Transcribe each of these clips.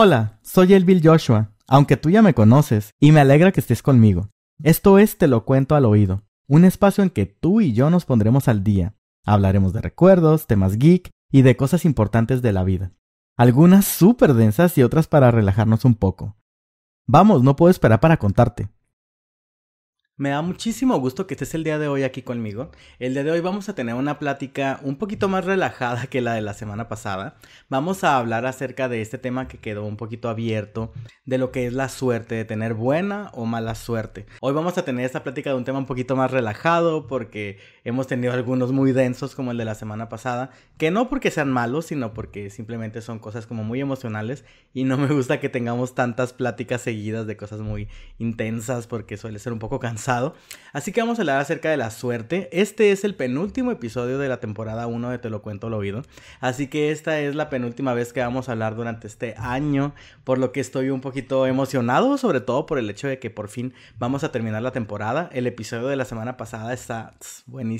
Hola, soy Elville Joshua, aunque tú ya me conoces, y me alegra que estés conmigo. Esto es Te lo cuento al oído, un espacio en que tú y yo nos pondremos al día. Hablaremos de recuerdos, temas geek y de cosas importantes de la vida. Algunas súper densas y otras para relajarnos un poco. Vamos, no puedo esperar para contarte. Me da muchísimo gusto que estés el día de hoy aquí conmigo. El día de hoy vamos a tener una plática un poquito más relajada que la de la semana pasada. Vamos a hablar acerca de este tema que quedó un poquito abierto, de lo que es la suerte, de tener buena o mala suerte. Hoy vamos a tener esta plática de un tema un poquito más relajado porque Hemos tenido algunos muy densos, como el de la semana pasada, que no porque sean malos, sino porque simplemente son cosas como muy emocionales y no me gusta que tengamos tantas pláticas seguidas de cosas muy intensas porque suele ser un poco cansado. Así que vamos a hablar acerca de la suerte. Este es el penúltimo episodio de la temporada 1 de Te lo cuento al oído. Así que esta es la penúltima vez que vamos a hablar durante este año, por lo que estoy un poquito emocionado, sobre todo por el hecho de que por fin vamos a terminar la temporada. El episodio de la semana pasada está buenísimo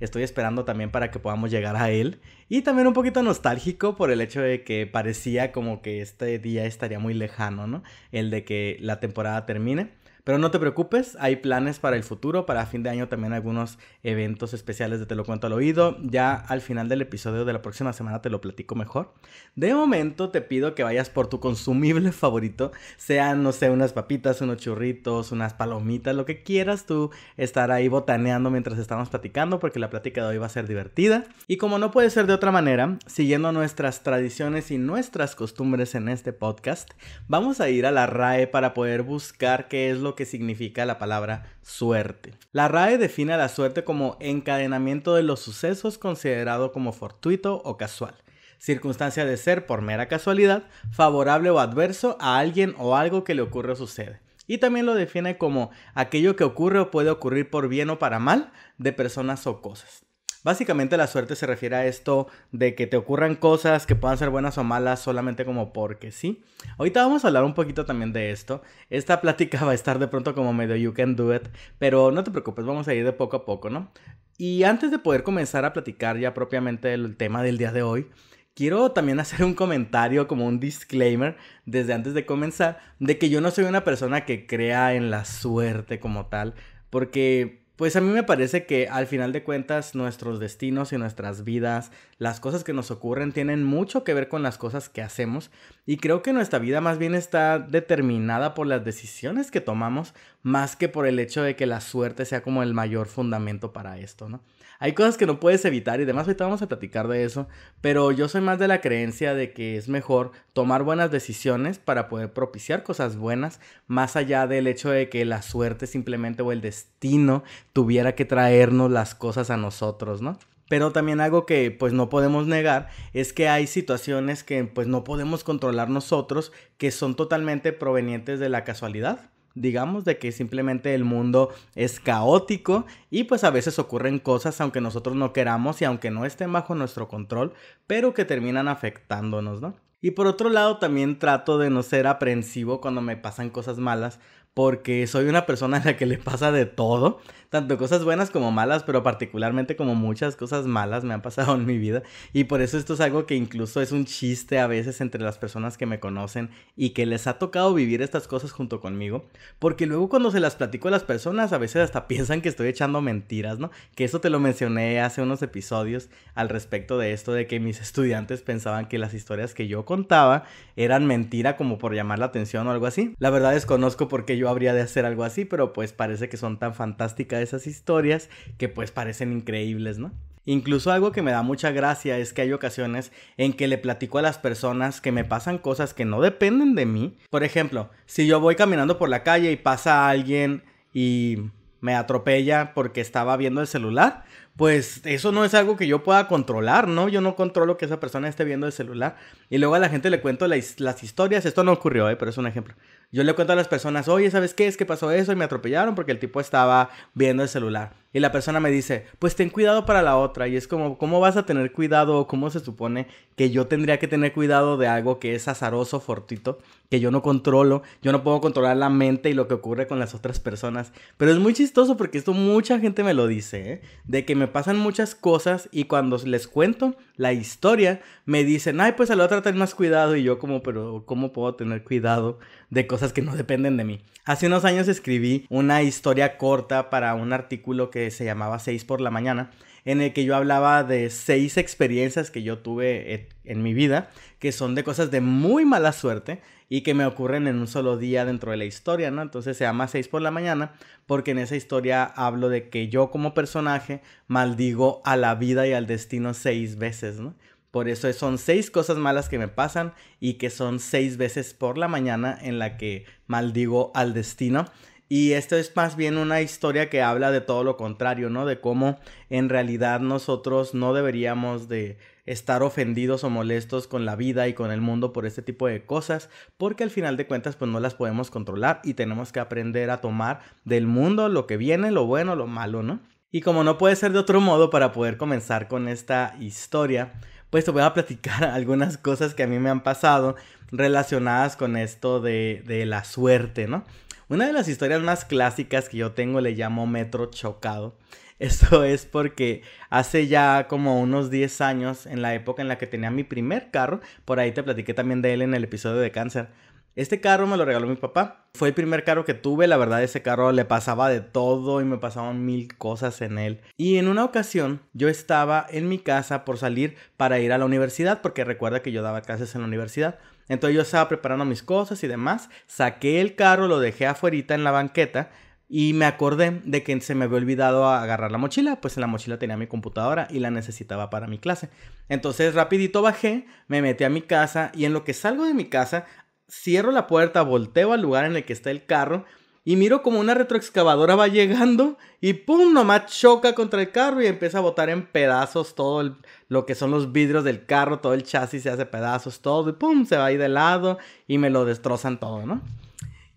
Estoy esperando también para que podamos llegar a él. Y también un poquito nostálgico por el hecho de que parecía como que este día estaría muy lejano, ¿no? El de que la temporada termine. Pero no te preocupes, hay planes para el futuro, para fin de año también algunos eventos especiales de Te lo cuento al oído. Ya al final del episodio de la próxima semana te lo platico mejor. De momento te pido que vayas por tu consumible favorito, sean, no sé, unas papitas, unos churritos, unas palomitas, lo que quieras tú estar ahí botaneando mientras estamos platicando, porque la plática de hoy va a ser divertida. Y como no puede ser de otra manera, siguiendo nuestras tradiciones y nuestras costumbres en este podcast, vamos a ir a la RAE para poder buscar qué es lo que significa la palabra suerte. La RAE define la suerte como encadenamiento de los sucesos considerado como fortuito o casual circunstancia de ser por mera casualidad, favorable o adverso a alguien o algo que le ocurre o sucede. Y también lo define como aquello que ocurre o puede ocurrir por bien o para mal de personas o cosas. Básicamente la suerte se refiere a esto de que te ocurran cosas que puedan ser buenas o malas solamente como porque sí. Ahorita vamos a hablar un poquito también de esto. Esta plática va a estar de pronto como medio you can do it, pero no te preocupes, vamos a ir de poco a poco, ¿no? Y antes de poder comenzar a platicar ya propiamente el tema del día de hoy, quiero también hacer un comentario como un disclaimer desde antes de comenzar de que yo no soy una persona que crea en la suerte como tal, porque pues a mí me parece que al final de cuentas nuestros destinos y nuestras vidas, las cosas que nos ocurren tienen mucho que ver con las cosas que hacemos y creo que nuestra vida más bien está determinada por las decisiones que tomamos más que por el hecho de que la suerte sea como el mayor fundamento para esto, ¿no? Hay cosas que no puedes evitar y demás, ahorita vamos a platicar de eso, pero yo soy más de la creencia de que es mejor tomar buenas decisiones para poder propiciar cosas buenas, más allá del hecho de que la suerte simplemente o el destino tuviera que traernos las cosas a nosotros, ¿no? Pero también algo que pues no podemos negar es que hay situaciones que pues no podemos controlar nosotros que son totalmente provenientes de la casualidad digamos, de que simplemente el mundo es caótico y pues a veces ocurren cosas aunque nosotros no queramos y aunque no estén bajo nuestro control, pero que terminan afectándonos, ¿no? Y por otro lado también trato de no ser aprensivo cuando me pasan cosas malas, porque soy una persona a la que le pasa de todo, tanto cosas buenas como malas, pero particularmente como muchas cosas malas me han pasado en mi vida y por eso esto es algo que incluso es un chiste a veces entre las personas que me conocen y que les ha tocado vivir estas cosas junto conmigo, porque luego cuando se las platico a las personas a veces hasta piensan que estoy echando mentiras, ¿no? Que eso te lo mencioné hace unos episodios al respecto de esto de que mis estudiantes pensaban que las historias que yo contaba eran mentira como por llamar la atención o algo así. La verdad desconozco porque yo yo habría de hacer algo así, pero pues parece que son tan fantásticas esas historias que pues parecen increíbles, ¿no? Incluso algo que me da mucha gracia es que hay ocasiones en que le platico a las personas que me pasan cosas que no dependen de mí. Por ejemplo, si yo voy caminando por la calle y pasa alguien y me atropella porque estaba viendo el celular, pues eso no es algo que yo pueda controlar, ¿no? Yo no controlo que esa persona esté viendo el celular. Y luego a la gente le cuento las, historias, esto no ocurrió, ¿eh? pero es un ejemplo. Yo le cuento a las personas, oye, ¿sabes qué? Es que pasó eso y me atropellaron porque el tipo estaba viendo el celular. Y la persona me dice, pues ten cuidado para la otra. Y es como, ¿cómo vas a tener cuidado? ¿Cómo se supone que yo tendría que tener cuidado de algo que es azaroso, fortito, que yo no controlo? Yo no puedo controlar la mente y lo que ocurre con las otras personas. Pero es muy chistoso porque esto mucha gente me lo dice, ¿eh? De que me pasan muchas cosas y cuando les cuento la historia, me dicen, ay, pues a la otra ten más cuidado. Y yo como, pero ¿cómo puedo tener cuidado de cosas que no dependen de mí. Hace unos años escribí una historia corta para un artículo que se llamaba 6 por la mañana, en el que yo hablaba de seis experiencias que yo tuve en mi vida, que son de cosas de muy mala suerte y que me ocurren en un solo día dentro de la historia, ¿no? Entonces se llama 6 por la mañana porque en esa historia hablo de que yo como personaje maldigo a la vida y al destino seis veces, ¿no? Por eso son seis cosas malas que me pasan y que son seis veces por la mañana en la que maldigo al destino. Y esto es más bien una historia que habla de todo lo contrario, ¿no? De cómo en realidad nosotros no deberíamos de estar ofendidos o molestos con la vida y con el mundo por este tipo de cosas, porque al final de cuentas pues no las podemos controlar y tenemos que aprender a tomar del mundo lo que viene, lo bueno, lo malo, ¿no? Y como no puede ser de otro modo para poder comenzar con esta historia, pues te voy a platicar algunas cosas que a mí me han pasado relacionadas con esto de, de la suerte, ¿no? Una de las historias más clásicas que yo tengo le llamo Metro Chocado. Esto es porque hace ya como unos 10 años, en la época en la que tenía mi primer carro, por ahí te platiqué también de él en el episodio de cáncer, este carro me lo regaló mi papá. Fue el primer carro que tuve. La verdad, ese carro le pasaba de todo y me pasaban mil cosas en él. Y en una ocasión yo estaba en mi casa por salir para ir a la universidad, porque recuerda que yo daba clases en la universidad. Entonces yo estaba preparando mis cosas y demás. Saqué el carro, lo dejé afuera en la banqueta. Y me acordé de que se me había olvidado agarrar la mochila, pues en la mochila tenía mi computadora y la necesitaba para mi clase. Entonces rapidito bajé, me metí a mi casa y en lo que salgo de mi casa cierro la puerta, volteo al lugar en el que está el carro y miro como una retroexcavadora va llegando y ¡pum! nomás choca contra el carro y empieza a botar en pedazos todo lo que son los vidrios del carro, todo el chasis se hace pedazos, todo y ¡pum! se va ahí de lado y me lo destrozan todo, ¿no?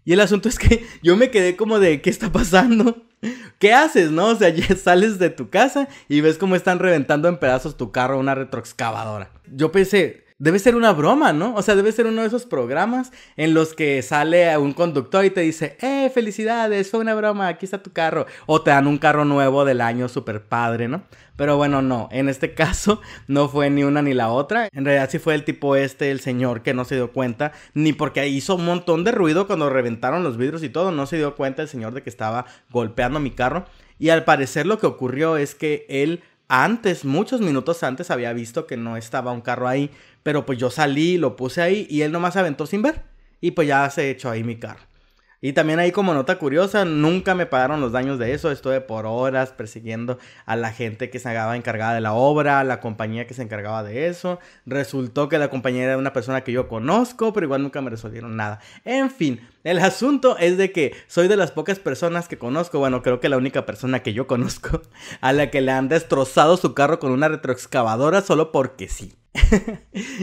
Y el asunto es que yo me quedé como de, ¿qué está pasando? ¿Qué haces, no? O sea, ya sales de tu casa y ves cómo están reventando en pedazos tu carro una retroexcavadora. Yo pensé, debe ser una broma, ¿no? O sea, debe ser uno de esos programas en los que sale un conductor y te dice, ¡eh, felicidades! Fue una broma, aquí está tu carro. O te dan un carro nuevo del año super padre, ¿no? Pero bueno, no, en este caso no fue ni una ni la otra. En realidad sí fue el tipo este, el señor que no se dio cuenta, ni porque hizo un montón de ruido cuando reventaron los vidrios y todo, no se dio cuenta el señor de que estaba golpeando mi carro. Y al parecer lo que ocurrió es que él antes, muchos minutos antes, había visto que no estaba un carro ahí, pero pues yo salí, lo puse ahí y él nomás aventó sin ver. Y pues ya se echó ahí mi carro. Y también ahí como nota curiosa, nunca me pagaron los daños de eso, estuve por horas persiguiendo a la gente que se haga encargada de la obra, a la compañía que se encargaba de eso. Resultó que la compañía era una persona que yo conozco, pero igual nunca me resolvieron nada. En fin, el asunto es de que soy de las pocas personas que conozco, bueno, creo que la única persona que yo conozco, a la que le han destrozado su carro con una retroexcavadora solo porque sí.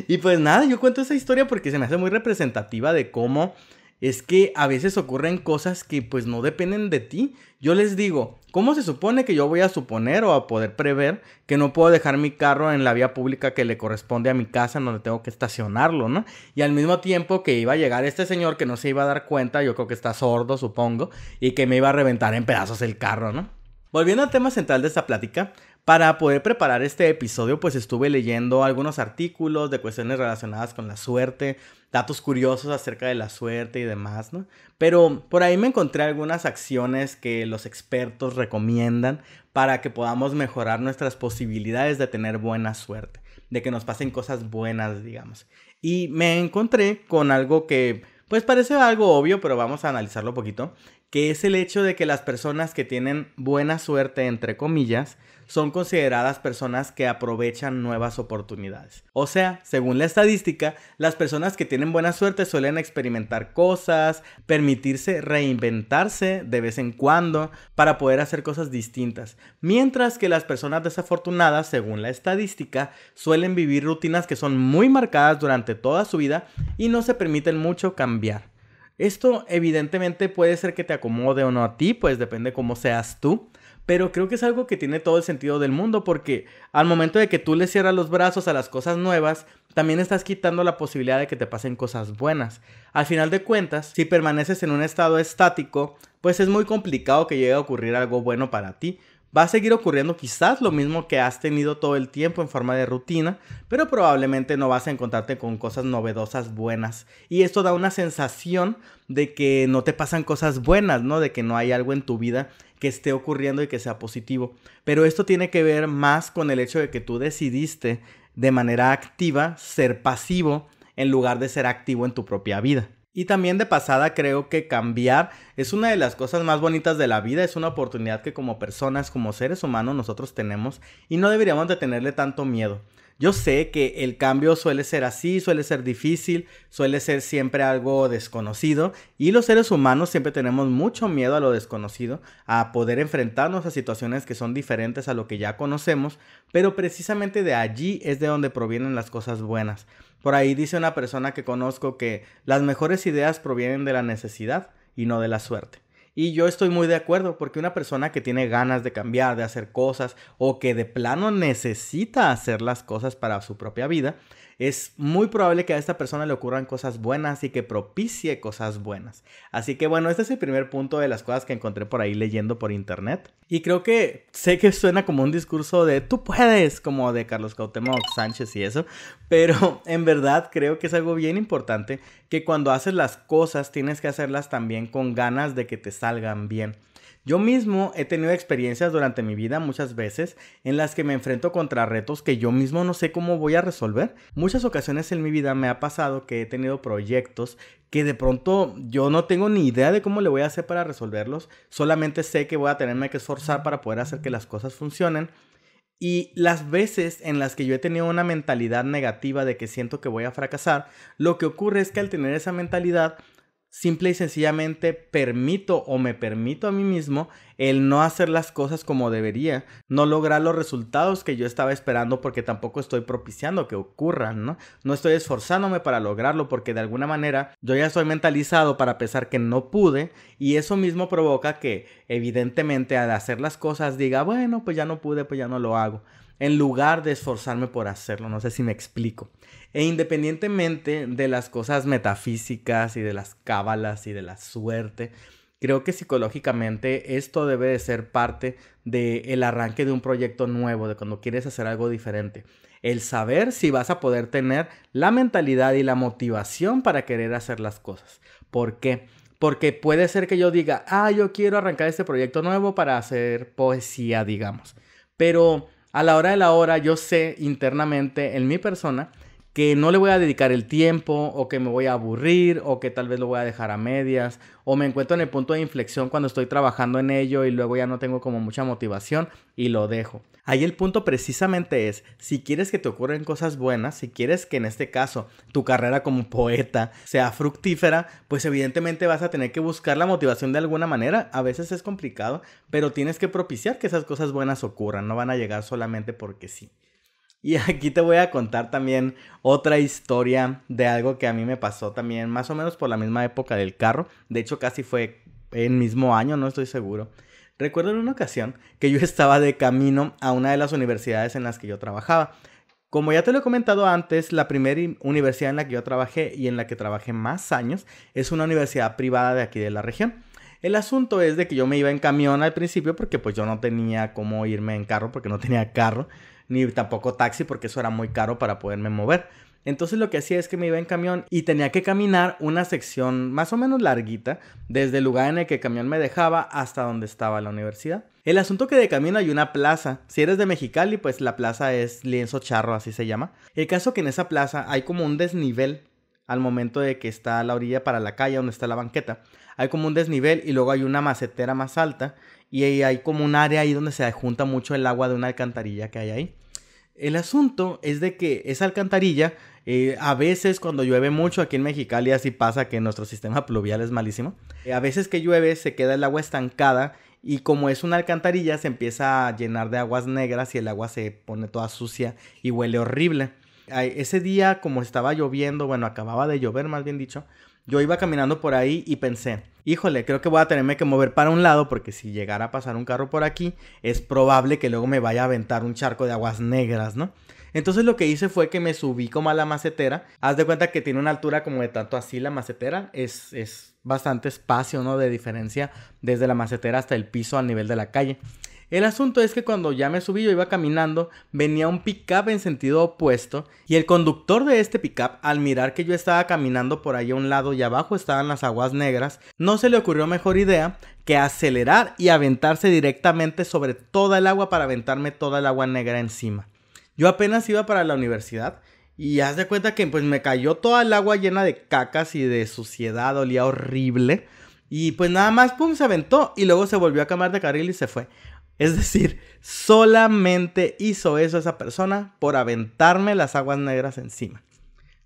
y pues nada, yo cuento esa historia porque se me hace muy representativa de cómo es que a veces ocurren cosas que pues no dependen de ti. Yo les digo, ¿cómo se supone que yo voy a suponer o a poder prever que no puedo dejar mi carro en la vía pública que le corresponde a mi casa en donde tengo que estacionarlo, ¿no? Y al mismo tiempo que iba a llegar este señor que no se iba a dar cuenta, yo creo que está sordo, supongo, y que me iba a reventar en pedazos el carro, ¿no? Volviendo al tema central de esta plática, para poder preparar este episodio, pues estuve leyendo algunos artículos de cuestiones relacionadas con la suerte, datos curiosos acerca de la suerte y demás, ¿no? Pero por ahí me encontré algunas acciones que los expertos recomiendan para que podamos mejorar nuestras posibilidades de tener buena suerte, de que nos pasen cosas buenas, digamos. Y me encontré con algo que, pues parece algo obvio, pero vamos a analizarlo un poquito, que es el hecho de que las personas que tienen buena suerte, entre comillas, son consideradas personas que aprovechan nuevas oportunidades. O sea, según la estadística, las personas que tienen buena suerte suelen experimentar cosas, permitirse reinventarse de vez en cuando para poder hacer cosas distintas. Mientras que las personas desafortunadas, según la estadística, suelen vivir rutinas que son muy marcadas durante toda su vida y no se permiten mucho cambiar. Esto evidentemente puede ser que te acomode o no a ti, pues depende cómo seas tú. Pero creo que es algo que tiene todo el sentido del mundo porque al momento de que tú le cierras los brazos a las cosas nuevas, también estás quitando la posibilidad de que te pasen cosas buenas. Al final de cuentas, si permaneces en un estado estático, pues es muy complicado que llegue a ocurrir algo bueno para ti va a seguir ocurriendo quizás lo mismo que has tenido todo el tiempo en forma de rutina, pero probablemente no vas a encontrarte con cosas novedosas buenas. Y esto da una sensación de que no te pasan cosas buenas, ¿no? De que no hay algo en tu vida que esté ocurriendo y que sea positivo. Pero esto tiene que ver más con el hecho de que tú decidiste de manera activa ser pasivo en lugar de ser activo en tu propia vida. Y también de pasada creo que cambiar es una de las cosas más bonitas de la vida, es una oportunidad que como personas, como seres humanos nosotros tenemos y no deberíamos de tenerle tanto miedo. Yo sé que el cambio suele ser así, suele ser difícil, suele ser siempre algo desconocido y los seres humanos siempre tenemos mucho miedo a lo desconocido, a poder enfrentarnos a situaciones que son diferentes a lo que ya conocemos, pero precisamente de allí es de donde provienen las cosas buenas. Por ahí dice una persona que conozco que las mejores ideas provienen de la necesidad y no de la suerte. Y yo estoy muy de acuerdo porque una persona que tiene ganas de cambiar, de hacer cosas o que de plano necesita hacer las cosas para su propia vida, es muy probable que a esta persona le ocurran cosas buenas y que propicie cosas buenas. Así que bueno, este es el primer punto de las cosas que encontré por ahí leyendo por internet. Y creo que sé que suena como un discurso de tú puedes, como de Carlos Cautemoc, Sánchez y eso, pero en verdad creo que es algo bien importante que cuando haces las cosas tienes que hacerlas también con ganas de que te salgan bien. Yo mismo he tenido experiencias durante mi vida muchas veces en las que me enfrento contra retos que yo mismo no sé cómo voy a resolver. Muchas ocasiones en mi vida me ha pasado que he tenido proyectos que de pronto yo no tengo ni idea de cómo le voy a hacer para resolverlos, solamente sé que voy a tenerme que esforzar para poder hacer que las cosas funcionen. Y las veces en las que yo he tenido una mentalidad negativa de que siento que voy a fracasar, lo que ocurre es que al tener esa mentalidad simple y sencillamente permito o me permito a mí mismo el no hacer las cosas como debería, no lograr los resultados que yo estaba esperando porque tampoco estoy propiciando que ocurran, ¿no? No estoy esforzándome para lograrlo porque de alguna manera yo ya estoy mentalizado para pensar que no pude y eso mismo provoca que evidentemente al hacer las cosas diga, bueno, pues ya no pude, pues ya no lo hago en lugar de esforzarme por hacerlo. No sé si me explico. E independientemente de las cosas metafísicas y de las cábalas y de la suerte, creo que psicológicamente esto debe de ser parte del arranque de un proyecto nuevo, de cuando quieres hacer algo diferente. El saber si vas a poder tener la mentalidad y la motivación para querer hacer las cosas. ¿Por qué? Porque puede ser que yo diga, ah, yo quiero arrancar este proyecto nuevo para hacer poesía, digamos. Pero a la hora de la hora yo sé internamente en mi persona que no le voy a dedicar el tiempo o que me voy a aburrir o que tal vez lo voy a dejar a medias o me encuentro en el punto de inflexión cuando estoy trabajando en ello y luego ya no tengo como mucha motivación y lo dejo. Ahí el punto precisamente es, si quieres que te ocurran cosas buenas, si quieres que en este caso tu carrera como poeta sea fructífera, pues evidentemente vas a tener que buscar la motivación de alguna manera. A veces es complicado, pero tienes que propiciar que esas cosas buenas ocurran, no van a llegar solamente porque sí. Y aquí te voy a contar también otra historia de algo que a mí me pasó también, más o menos por la misma época del carro. De hecho, casi fue el mismo año, no estoy seguro. Recuerdo en una ocasión que yo estaba de camino a una de las universidades en las que yo trabajaba. Como ya te lo he comentado antes, la primera universidad en la que yo trabajé y en la que trabajé más años es una universidad privada de aquí de la región. El asunto es de que yo me iba en camión al principio porque pues yo no tenía cómo irme en carro porque no tenía carro ni tampoco taxi porque eso era muy caro para poderme mover. Entonces lo que hacía es que me iba en camión y tenía que caminar una sección más o menos larguita desde el lugar en el que el camión me dejaba hasta donde estaba la universidad. El asunto que de camino hay una plaza. Si eres de Mexicali, pues la plaza es Lienzo Charro, así se llama. El caso que en esa plaza hay como un desnivel al momento de que está la orilla para la calle donde está la banqueta. Hay como un desnivel y luego hay una macetera más alta y hay como un área ahí donde se junta mucho el agua de una alcantarilla que hay ahí. El asunto es de que esa alcantarilla, eh, a veces cuando llueve mucho aquí en Mexicali, así pasa que nuestro sistema pluvial es malísimo, eh, a veces que llueve se queda el agua estancada y como es una alcantarilla se empieza a llenar de aguas negras y el agua se pone toda sucia y huele horrible. Ese día, como estaba lloviendo, bueno, acababa de llover más bien dicho, yo iba caminando por ahí y pensé, híjole, creo que voy a tenerme que mover para un lado porque si llegara a pasar un carro por aquí, es probable que luego me vaya a aventar un charco de aguas negras, ¿no? Entonces lo que hice fue que me subí como a la macetera. Haz de cuenta que tiene una altura como de tanto así la macetera. Es, es bastante espacio, ¿no? De diferencia desde la macetera hasta el piso al nivel de la calle. El asunto es que cuando ya me subí, yo iba caminando, venía un pickup en sentido opuesto y el conductor de este pickup, al mirar que yo estaba caminando por ahí a un lado y abajo estaban las aguas negras, no se le ocurrió mejor idea que acelerar y aventarse directamente sobre toda el agua para aventarme toda el agua negra encima. Yo apenas iba para la universidad y haz de cuenta que pues me cayó toda el agua llena de cacas y de suciedad, olía horrible. Y pues nada más, pum, se aventó y luego se volvió a camar de carril y se fue. Es decir, solamente hizo eso esa persona por aventarme las aguas negras encima.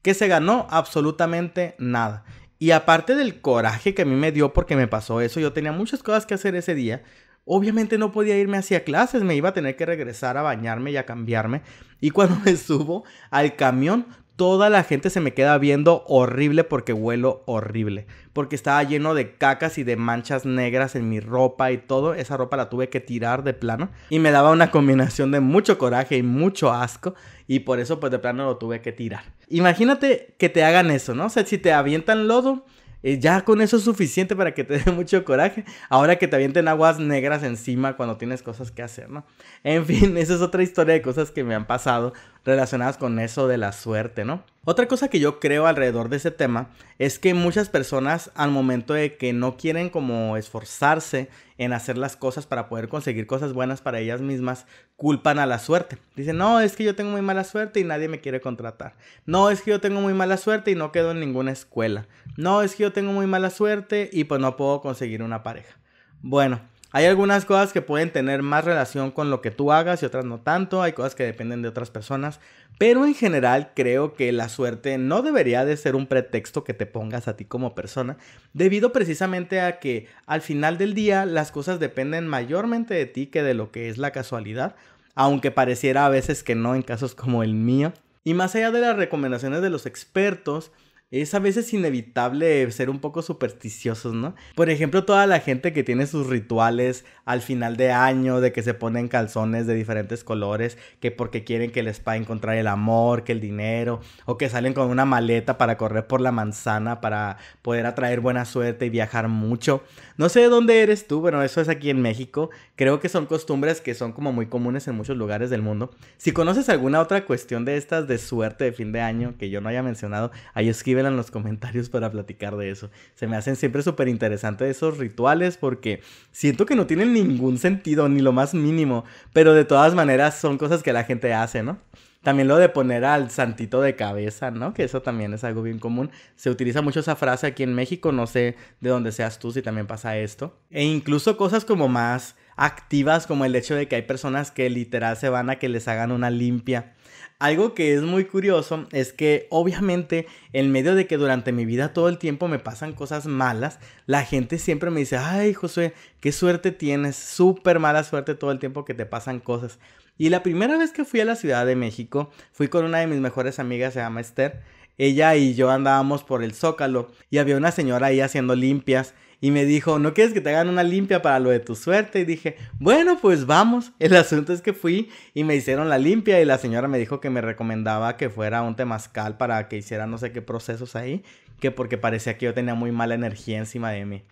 Que se ganó absolutamente nada. Y aparte del coraje que a mí me dio porque me pasó eso, yo tenía muchas cosas que hacer ese día. Obviamente no podía irme hacia clases, me iba a tener que regresar a bañarme y a cambiarme. Y cuando me subo al camión, toda la gente se me queda viendo horrible porque huelo horrible. Porque estaba lleno de cacas y de manchas negras en mi ropa y todo. Esa ropa la tuve que tirar de plano. Y me daba una combinación de mucho coraje y mucho asco. Y por eso pues de plano lo tuve que tirar. Imagínate que te hagan eso, ¿no? O sea, si te avientan lodo eh, ya con eso es suficiente para que te dé mucho coraje. Ahora que te avienten aguas negras encima cuando tienes cosas que hacer, ¿no? En fin, esa es otra historia de cosas que me han pasado relacionadas con eso de la suerte, ¿no? Otra cosa que yo creo alrededor de ese tema es que muchas personas al momento de que no quieren como esforzarse en hacer las cosas para poder conseguir cosas buenas para ellas mismas, culpan a la suerte. Dicen, no, es que yo tengo muy mala suerte y nadie me quiere contratar. No, es que yo tengo muy mala suerte y no quedo en ninguna escuela. No, es que yo tengo muy mala suerte y pues no puedo conseguir una pareja. Bueno, hay algunas cosas que pueden tener más relación con lo que tú hagas y otras no tanto, hay cosas que dependen de otras personas, pero en general creo que la suerte no debería de ser un pretexto que te pongas a ti como persona, debido precisamente a que al final del día las cosas dependen mayormente de ti que de lo que es la casualidad, aunque pareciera a veces que no en casos como el mío. Y más allá de las recomendaciones de los expertos, es a veces inevitable ser un poco supersticiosos, ¿no? Por ejemplo, toda la gente que tiene sus rituales al final de año, de que se ponen calzones de diferentes colores, que porque quieren que les va encontrar el amor, que el dinero, o que salen con una maleta para correr por la manzana para poder atraer buena suerte y viajar mucho. No sé de dónde eres tú, pero eso es aquí en México. Creo que son costumbres que son como muy comunes en muchos lugares del mundo. Si conoces alguna otra cuestión de estas de suerte de fin de año que yo no haya mencionado, ahí escribe en los comentarios para platicar de eso. Se me hacen siempre súper interesantes esos rituales porque siento que no tienen ningún sentido, ni lo más mínimo, pero de todas maneras son cosas que la gente hace, ¿no? También lo de poner al santito de cabeza, ¿no? Que eso también es algo bien común. Se utiliza mucho esa frase aquí en México, no sé de dónde seas tú si también pasa esto. E incluso cosas como más activas, como el hecho de que hay personas que literal se van a que les hagan una limpia algo que es muy curioso es que obviamente en medio de que durante mi vida todo el tiempo me pasan cosas malas, la gente siempre me dice, ay José! qué suerte tienes, súper mala suerte todo el tiempo que te pasan cosas. Y la primera vez que fui a la Ciudad de México, fui con una de mis mejores amigas, se llama Esther. Ella y yo andábamos por el zócalo y había una señora ahí haciendo limpias y me dijo, ¿no quieres que te hagan una limpia para lo de tu suerte? Y dije, bueno, pues vamos. El asunto es que fui y me hicieron la limpia y la señora me dijo que me recomendaba que fuera un temazcal para que hiciera no sé qué procesos ahí, que porque parecía que yo tenía muy mala energía encima de mí.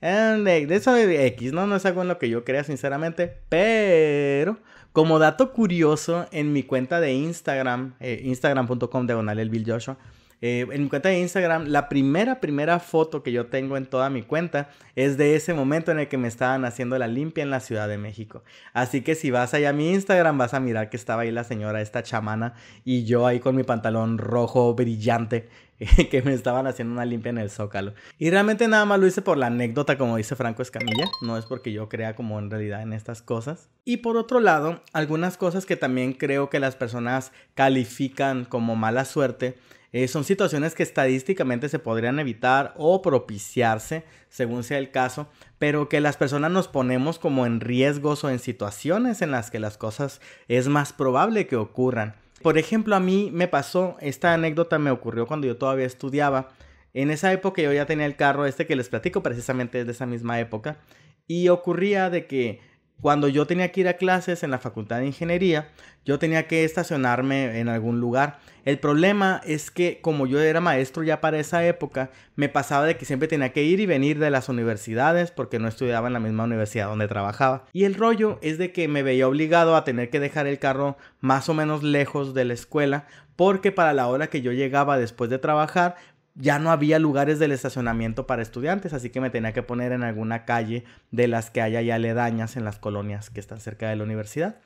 Eh, de eso de X, ¿no? No es algo en lo que yo crea, sinceramente. Pero, como dato curioso, en mi cuenta de Instagram, eh, instagram.com diagonal el Bill Joshua, eh, en mi cuenta de Instagram, la primera, primera foto que yo tengo en toda mi cuenta es de ese momento en el que me estaban haciendo la limpia en la Ciudad de México. Así que si vas allá a mi Instagram, vas a mirar que estaba ahí la señora, esta chamana, y yo ahí con mi pantalón rojo brillante que me estaban haciendo una limpia en el zócalo. Y realmente nada más lo hice por la anécdota, como dice Franco Escamilla, no es porque yo crea como en realidad en estas cosas. Y por otro lado, algunas cosas que también creo que las personas califican como mala suerte eh, son situaciones que estadísticamente se podrían evitar o propiciarse, según sea el caso, pero que las personas nos ponemos como en riesgos o en situaciones en las que las cosas es más probable que ocurran. Por ejemplo, a mí me pasó, esta anécdota me ocurrió cuando yo todavía estudiaba. En esa época yo ya tenía el carro este que les platico, precisamente es de esa misma época. Y ocurría de que cuando yo tenía que ir a clases en la Facultad de Ingeniería, yo tenía que estacionarme en algún lugar. El problema es que como yo era maestro ya para esa época, me pasaba de que siempre tenía que ir y venir de las universidades porque no estudiaba en la misma universidad donde trabajaba. Y el rollo es de que me veía obligado a tener que dejar el carro más o menos lejos de la escuela porque para la hora que yo llegaba después de trabajar, ya no había lugares del estacionamiento para estudiantes, así que me tenía que poner en alguna calle de las que haya aledañas en las colonias que están cerca de la universidad.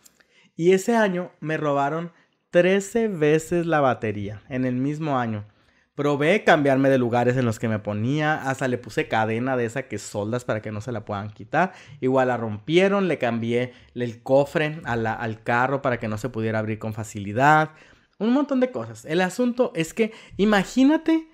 Y ese año me robaron 13 veces la batería, en el mismo año. Probé cambiarme de lugares en los que me ponía, hasta le puse cadena de esa que soldas para que no se la puedan quitar. Igual la rompieron, le cambié el cofre al carro para que no se pudiera abrir con facilidad. Un montón de cosas. El asunto es que imagínate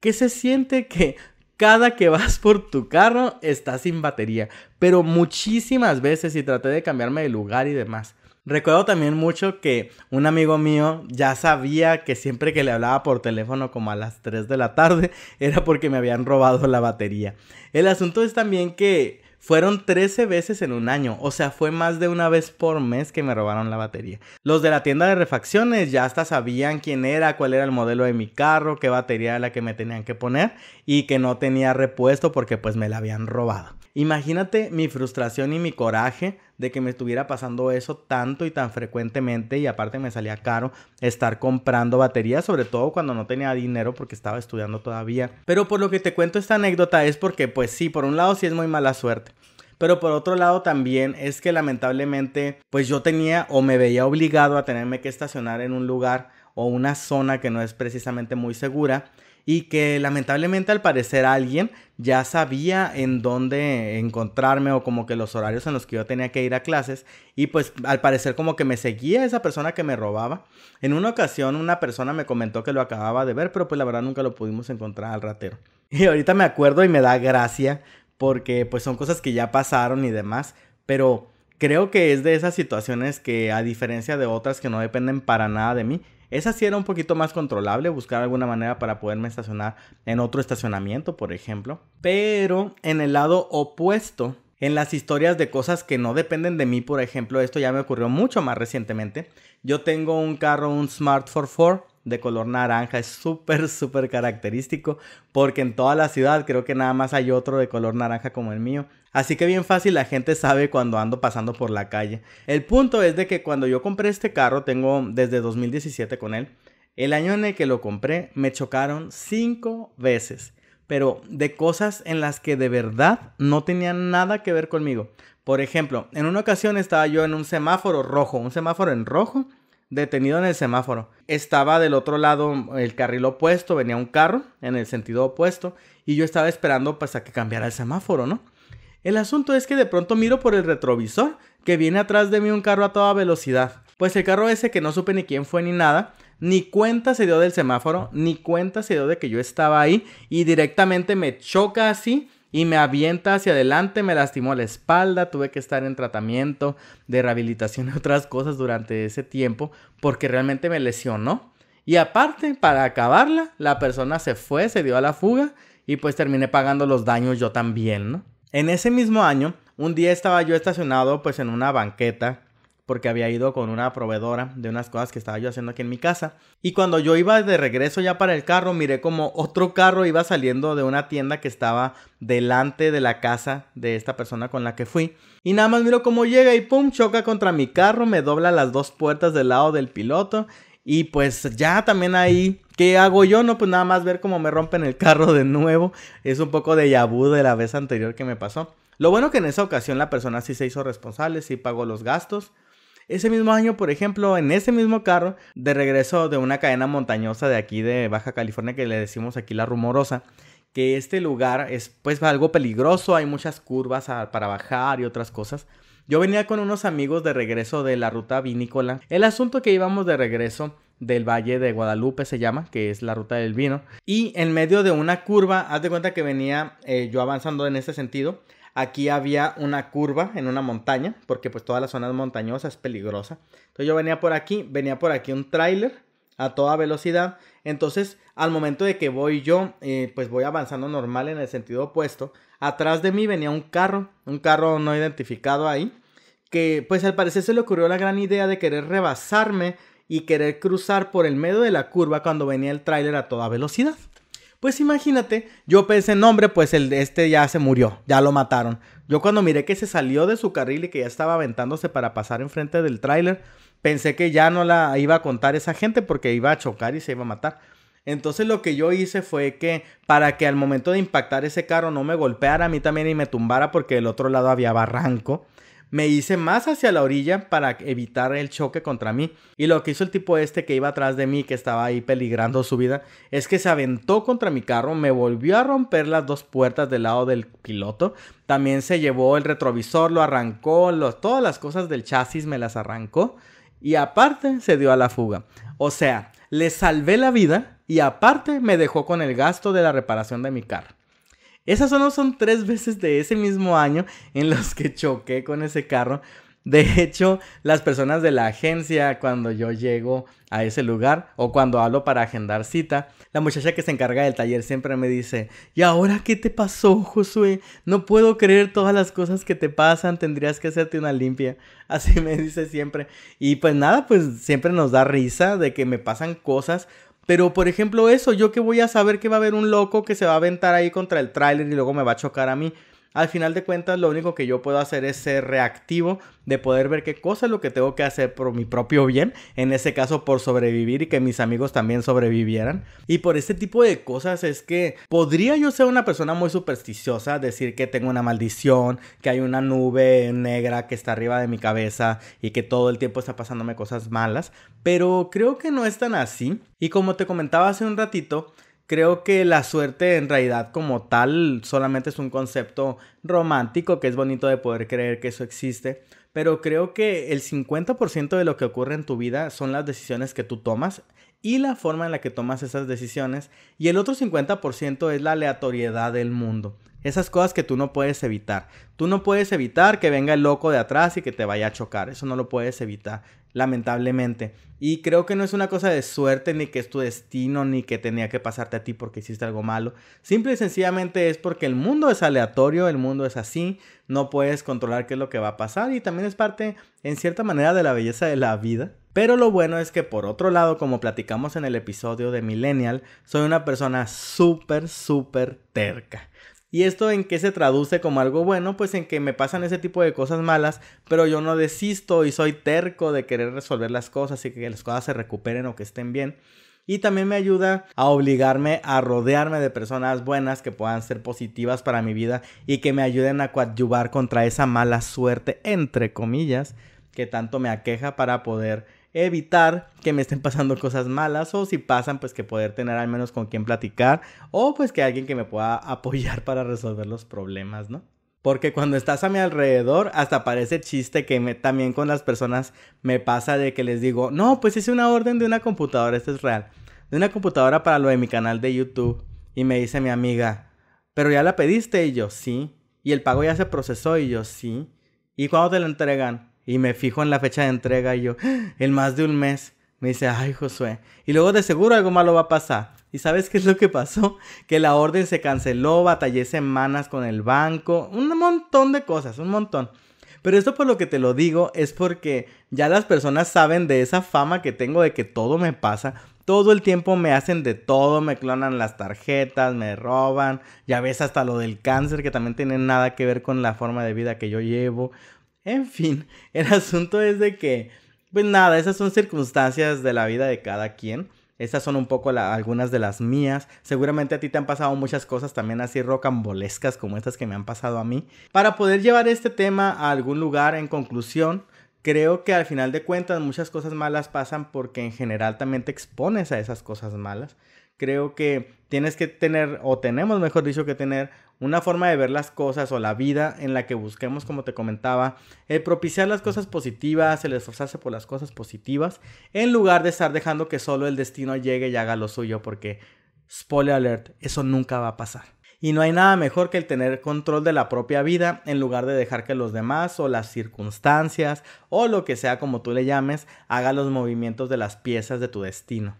que se siente que cada que vas por tu carro estás sin batería? Pero muchísimas veces y traté de cambiarme de lugar y demás. Recuerdo también mucho que un amigo mío ya sabía que siempre que le hablaba por teléfono como a las 3 de la tarde era porque me habían robado la batería. El asunto es también que fueron 13 veces en un año, o sea, fue más de una vez por mes que me robaron la batería. Los de la tienda de refacciones ya hasta sabían quién era, cuál era el modelo de mi carro, qué batería era la que me tenían que poner y que no tenía repuesto porque pues me la habían robado. Imagínate mi frustración y mi coraje de que me estuviera pasando eso tanto y tan frecuentemente y aparte me salía caro estar comprando baterías, sobre todo cuando no tenía dinero porque estaba estudiando todavía. Pero por lo que te cuento esta anécdota es porque pues sí, por un lado sí es muy mala suerte. Pero por otro lado también es que lamentablemente pues yo tenía o me veía obligado a tenerme que estacionar en un lugar o una zona que no es precisamente muy segura y que lamentablemente al parecer alguien ya sabía en dónde encontrarme o como que los horarios en los que yo tenía que ir a clases y pues al parecer como que me seguía esa persona que me robaba. En una ocasión una persona me comentó que lo acababa de ver, pero pues la verdad nunca lo pudimos encontrar al ratero. Y ahorita me acuerdo y me da gracia porque pues son cosas que ya pasaron y demás, pero creo que es de esas situaciones que a diferencia de otras que no dependen para nada de mí, esa sí era un poquito más controlable, buscar alguna manera para poderme estacionar en otro estacionamiento, por ejemplo. Pero en el lado opuesto, en las historias de cosas que no dependen de mí, por ejemplo, esto ya me ocurrió mucho más recientemente. Yo tengo un carro, un Smart 44 de color naranja, es súper, súper característico, porque en toda la ciudad creo que nada más hay otro de color naranja como el mío. Así que bien fácil la gente sabe cuando ando pasando por la calle. El punto es de que cuando yo compré este carro, tengo desde 2017 con él, el año en el que lo compré me chocaron cinco veces, pero de cosas en las que de verdad no tenían nada que ver conmigo. Por ejemplo, en una ocasión estaba yo en un semáforo rojo, un semáforo en rojo, detenido en el semáforo. Estaba del otro lado el carril opuesto, venía un carro en el sentido opuesto y yo estaba esperando pues a que cambiara el semáforo, ¿no? El asunto es que de pronto miro por el retrovisor que viene atrás de mí un carro a toda velocidad. Pues el carro ese que no supe ni quién fue ni nada, ni cuenta se dio del semáforo, ni cuenta se dio de que yo estaba ahí y directamente me choca así y me avienta hacia adelante, me lastimó la espalda, tuve que estar en tratamiento de rehabilitación y otras cosas durante ese tiempo porque realmente me lesionó. Y aparte, para acabarla, la persona se fue, se dio a la fuga y pues terminé pagando los daños yo también, ¿no? En ese mismo año, un día estaba yo estacionado pues en una banqueta porque había ido con una proveedora de unas cosas que estaba yo haciendo aquí en mi casa. Y cuando yo iba de regreso ya para el carro, miré como otro carro iba saliendo de una tienda que estaba delante de la casa de esta persona con la que fui. Y nada más miro cómo llega y pum, choca contra mi carro, me dobla las dos puertas del lado del piloto. Y pues ya también ahí ¿Qué hago yo? No, pues nada más ver cómo me rompen el carro de nuevo. Es un poco de yabú de la vez anterior que me pasó. Lo bueno que en esa ocasión la persona sí se hizo responsable, sí pagó los gastos. Ese mismo año, por ejemplo, en ese mismo carro, de regreso de una cadena montañosa de aquí de Baja California, que le decimos aquí la rumorosa, que este lugar es pues algo peligroso, hay muchas curvas para bajar y otras cosas. Yo venía con unos amigos de regreso de la ruta vinícola. El asunto que íbamos de regreso del Valle de Guadalupe se llama, que es la ruta del vino. Y en medio de una curva, haz de cuenta que venía eh, yo avanzando en ese sentido. Aquí había una curva en una montaña, porque pues toda la zona es montañosa, es peligrosa. Entonces yo venía por aquí, venía por aquí un tráiler a toda velocidad. Entonces al momento de que voy yo, eh, pues voy avanzando normal en el sentido opuesto. Atrás de mí venía un carro, un carro no identificado ahí, que pues al parecer se le ocurrió la gran idea de querer rebasarme y querer cruzar por el medio de la curva cuando venía el tráiler a toda velocidad. Pues imagínate, yo pensé, no hombre, pues el, este ya se murió, ya lo mataron. Yo cuando miré que se salió de su carril y que ya estaba aventándose para pasar enfrente del tráiler, pensé que ya no la iba a contar esa gente porque iba a chocar y se iba a matar. Entonces lo que yo hice fue que para que al momento de impactar ese carro no me golpeara a mí también y me tumbara porque del otro lado había barranco, me hice más hacia la orilla para evitar el choque contra mí. Y lo que hizo el tipo este que iba atrás de mí, que estaba ahí peligrando su vida, es que se aventó contra mi carro, me volvió a romper las dos puertas del lado del piloto, también se llevó el retrovisor, lo arrancó, todas las cosas del chasis me las arrancó y aparte se dio a la fuga. O sea, le salvé la vida y aparte me dejó con el gasto de la reparación de mi carro. Esas son tres veces de ese mismo año en los que choqué con ese carro. De hecho, las personas de la agencia, cuando yo llego a ese lugar o cuando hablo para agendar cita, la muchacha que se encarga del taller siempre me dice, ¿y ahora qué te pasó, Josué? No puedo creer todas las cosas que te pasan, tendrías que hacerte una limpia. Así me dice siempre. Y pues nada, pues siempre nos da risa de que me pasan cosas pero, por ejemplo, eso, yo que voy a saber que va a haber un loco que se va a aventar ahí contra el tráiler y luego me va a chocar a mí. Al final de cuentas, lo único que yo puedo hacer es ser reactivo de poder ver qué cosa es lo que tengo que hacer por mi propio bien, en ese caso por sobrevivir y que mis amigos también sobrevivieran. Y por este tipo de cosas es que podría yo ser una persona muy supersticiosa, decir que tengo una maldición, que hay una nube negra que está arriba de mi cabeza y que todo el tiempo está pasándome cosas malas, pero creo que no es tan así. Y como te comentaba hace un ratito, Creo que la suerte en realidad como tal solamente es un concepto romántico que es bonito de poder creer que eso existe, pero creo que el 50% de lo que ocurre en tu vida son las decisiones que tú tomas y la forma en la que tomas esas decisiones y el otro 50% es la aleatoriedad del mundo. Esas cosas que tú no puedes evitar. Tú no puedes evitar que venga el loco de atrás y que te vaya a chocar. Eso no lo puedes evitar, lamentablemente. Y creo que no es una cosa de suerte, ni que es tu destino, ni que tenía que pasarte a ti porque hiciste algo malo. Simple y sencillamente es porque el mundo es aleatorio, el mundo es así, no puedes controlar qué es lo que va a pasar. Y también es parte, en cierta manera, de la belleza de la vida pero lo bueno es que por otro lado, como platicamos en el episodio de Millennial, soy una persona súper, súper terca. ¿Y esto en qué se traduce como algo bueno? Pues en que me pasan ese tipo de cosas malas, pero yo no desisto y soy terco de querer resolver las cosas y que las cosas se recuperen o que estén bien. Y también me ayuda a obligarme a rodearme de personas buenas que puedan ser positivas para mi vida y que me ayuden a coadyuvar contra esa mala suerte, entre comillas, que tanto me aqueja para poder evitar que me estén pasando cosas malas o si pasan pues que poder tener al menos con quien platicar o pues que alguien que me pueda apoyar para resolver los problemas, ¿no? Porque cuando estás a mi alrededor, hasta parece chiste que también con las personas me pasa de que les digo, no, pues hice una orden de una computadora, esto es real, de una computadora para lo de mi canal de YouTube. Y me dice mi amiga, pero ya la pediste y yo sí. Y el pago ya se procesó y yo sí. ¿Y cuándo te lo entregan? Y me fijo en la fecha de entrega y yo, ah, en más de un mes. Me dice, ay Josué. Y luego de seguro algo malo va a pasar. ¿Y sabes qué es lo que pasó? Que la orden se canceló, batallé semanas con el banco, un montón de cosas, un montón. Pero esto por lo que te lo digo es porque ya las personas saben de esa fama que tengo de que todo me pasa. Todo el tiempo me hacen de todo, me clonan las tarjetas, me roban, ya ves hasta lo del cáncer que también tiene nada que ver con la forma de vida que yo llevo. En fin, el asunto es de que, pues nada, esas son circunstancias de la vida de cada quien. Esas son un poco algunas de las mías. Seguramente a ti te han pasado muchas cosas también así rocambolescas como estas que me han pasado a mí. Para poder llevar este tema a algún lugar en conclusión, creo que al final de cuentas muchas cosas malas pasan porque en general también te expones a esas cosas malas. Creo que tienes que tener, o tenemos mejor dicho, que tener una forma de ver las cosas o la vida en la que busquemos, como te comentaba, el eh, propiciar las cosas positivas, el esforzarse por las cosas positivas, en lugar de estar dejando que solo el destino llegue y haga lo suyo, porque, spoiler alert, eso nunca va a pasar. Y no hay nada mejor que el tener control de la propia vida en lugar de dejar que los demás o las circunstancias o lo que sea como tú le llames haga los movimientos de las piezas de tu destino.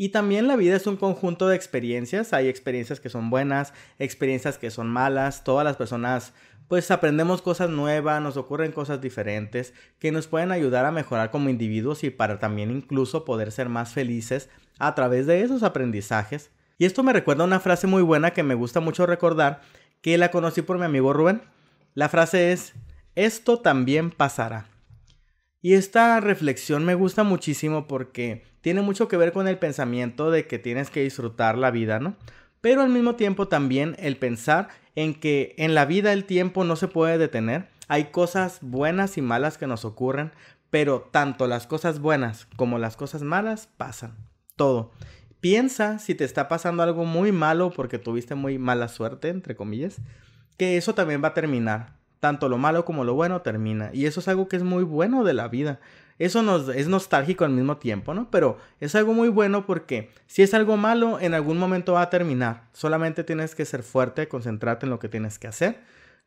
Y también la vida es un conjunto de experiencias. Hay experiencias que son buenas, experiencias que son malas. Todas las personas pues aprendemos cosas nuevas, nos ocurren cosas diferentes que nos pueden ayudar a mejorar como individuos y para también incluso poder ser más felices a través de esos aprendizajes. Y esto me recuerda una frase muy buena que me gusta mucho recordar, que la conocí por mi amigo Rubén. La frase es, esto también pasará. Y esta reflexión me gusta muchísimo porque tiene mucho que ver con el pensamiento de que tienes que disfrutar la vida, ¿no? Pero al mismo tiempo también el pensar en que en la vida el tiempo no se puede detener. Hay cosas buenas y malas que nos ocurren, pero tanto las cosas buenas como las cosas malas pasan. Todo. Piensa si te está pasando algo muy malo porque tuviste muy mala suerte, entre comillas, que eso también va a terminar tanto lo malo como lo bueno termina. Y eso es algo que es muy bueno de la vida. Eso nos, es nostálgico al mismo tiempo, ¿no? Pero es algo muy bueno porque si es algo malo, en algún momento va a terminar. Solamente tienes que ser fuerte, concentrarte en lo que tienes que hacer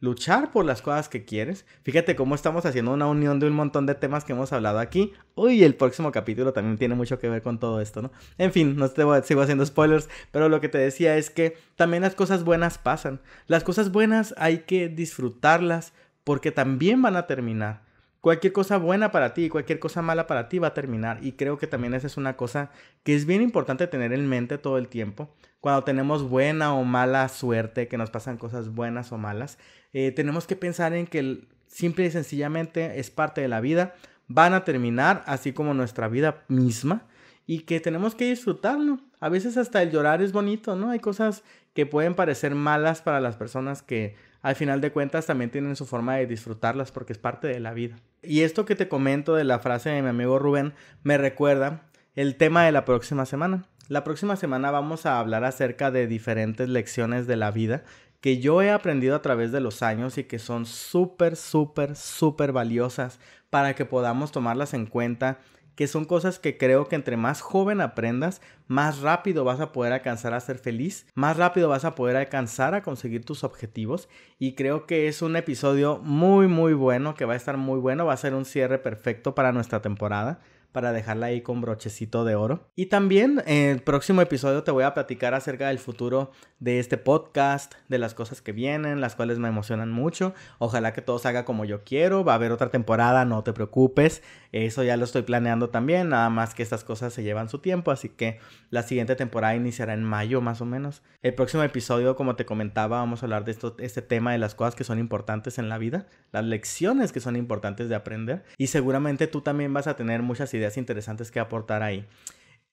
luchar por las cosas que quieres. Fíjate cómo estamos haciendo una unión de un montón de temas que hemos hablado aquí. Uy, el próximo capítulo también tiene mucho que ver con todo esto, ¿no? En fin, no te voy, sigo haciendo spoilers, pero lo que te decía es que también las cosas buenas pasan. Las cosas buenas hay que disfrutarlas porque también van a terminar. Cualquier cosa buena para ti, cualquier cosa mala para ti va a terminar. Y creo que también esa es una cosa que es bien importante tener en mente todo el tiempo. Cuando tenemos buena o mala suerte, que nos pasan cosas buenas o malas, eh, tenemos que pensar en que simple y sencillamente es parte de la vida. Van a terminar, así como nuestra vida misma, y que tenemos que disfrutarlo. A veces hasta el llorar es bonito, ¿no? Hay cosas que pueden parecer malas para las personas que al final de cuentas también tienen su forma de disfrutarlas porque es parte de la vida. Y esto que te comento de la frase de mi amigo Rubén me recuerda el tema de la próxima semana. La próxima semana vamos a hablar acerca de diferentes lecciones de la vida que yo he aprendido a través de los años y que son súper, súper, súper valiosas para que podamos tomarlas en cuenta, que son cosas que creo que entre más joven aprendas, más rápido vas a poder alcanzar a ser feliz, más rápido vas a poder alcanzar a conseguir tus objetivos y creo que es un episodio muy, muy bueno, que va a estar muy bueno, va a ser un cierre perfecto para nuestra temporada para dejarla ahí con brochecito de oro. Y también en el próximo episodio te voy a platicar acerca del futuro de este podcast, de las cosas que vienen, las cuales me emocionan mucho. Ojalá que todo salga como yo quiero. Va a haber otra temporada, no te preocupes. Eso ya lo estoy planeando también, nada más que estas cosas se llevan su tiempo, así que la siguiente temporada iniciará en mayo más o menos. El próximo episodio, como te comentaba, vamos a hablar de esto, este tema de las cosas que son importantes en la vida, las lecciones que son importantes de aprender y seguramente tú también vas a tener muchas ideas ideas interesantes que aportar ahí.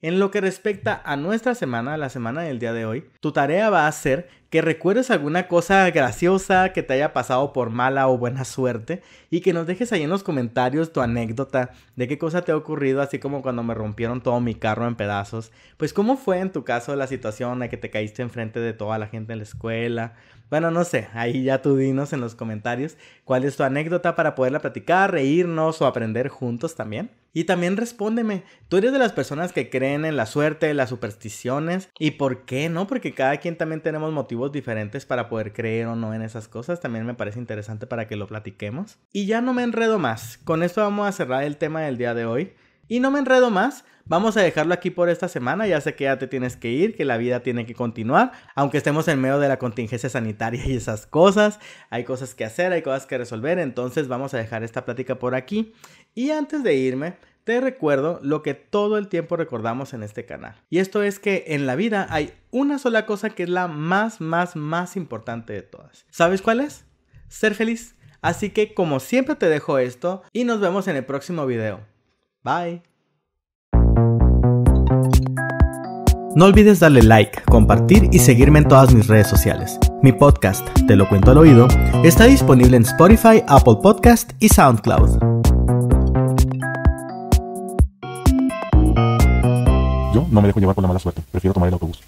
En lo que respecta a nuestra semana, la semana del día de hoy, tu tarea va a ser que recuerdes alguna cosa graciosa que te haya pasado por mala o buena suerte y que nos dejes ahí en los comentarios tu anécdota de qué cosa te ha ocurrido, así como cuando me rompieron todo mi carro en pedazos. Pues cómo fue en tu caso la situación de que te caíste enfrente de toda la gente en la escuela, bueno, no sé, ahí ya tú dinos en los comentarios cuál es tu anécdota para poderla platicar, reírnos o aprender juntos también. Y también respóndeme, ¿tú eres de las personas que creen en la suerte, las supersticiones? ¿Y por qué no? Porque cada quien también tenemos motivos diferentes para poder creer o no en esas cosas. También me parece interesante para que lo platiquemos. Y ya no me enredo más. Con esto vamos a cerrar el tema del día de hoy. Y no me enredo más, vamos a dejarlo aquí por esta semana. Ya sé que ya te tienes que ir, que la vida tiene que continuar, aunque estemos en medio de la contingencia sanitaria y esas cosas. Hay cosas que hacer, hay cosas que resolver, entonces vamos a dejar esta plática por aquí. Y antes de irme, te recuerdo lo que todo el tiempo recordamos en este canal. Y esto es que en la vida hay una sola cosa que es la más, más, más importante de todas. ¿Sabes cuál es? Ser feliz. Así que como siempre te dejo esto y nos vemos en el próximo video. No olvides darle like, compartir y seguirme en todas mis redes sociales. Mi podcast, Te lo cuento al oído, está disponible en Spotify, Apple Podcast y SoundCloud. Yo no me dejo llevar por la mala suerte, prefiero tomar el autobús.